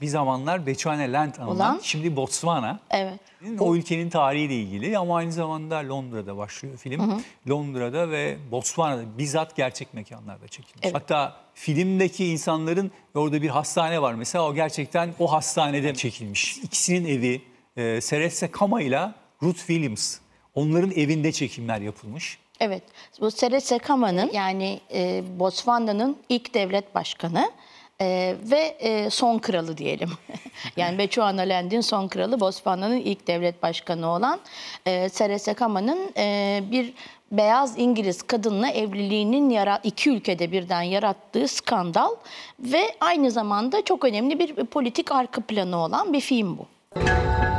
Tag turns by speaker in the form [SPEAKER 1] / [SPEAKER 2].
[SPEAKER 1] bir zamanlar Beçhane Land anılan, Olan? şimdi Botswana.
[SPEAKER 2] Evet. O
[SPEAKER 1] ülkenin tarihiyle ilgili ama aynı zamanda Londra'da başlıyor film. Hı hı. Londra'da ve Botswana'da bizzat gerçek mekanlarda çekilmiş. Evet. Hatta filmdeki insanların orada bir hastane var mesela o gerçekten o hastanede çekilmiş. İkisinin evi e, Seretse Kama ile Ruth Williams. Onların evinde çekimler yapılmış.
[SPEAKER 2] Evet. Bu Seretse Kama'nın yani e, Botswana'nın ilk devlet başkanı ee, ve e, son kralı diyelim. yani Beçuan Alendin son kralı Botswana'nın ilk devlet başkanı olan e, Serese Kama'nın e, bir beyaz İngiliz kadınla evliliğinin yara iki ülkede birden yarattığı skandal ve aynı zamanda çok önemli bir politik arka planı olan bir film bu. Müzik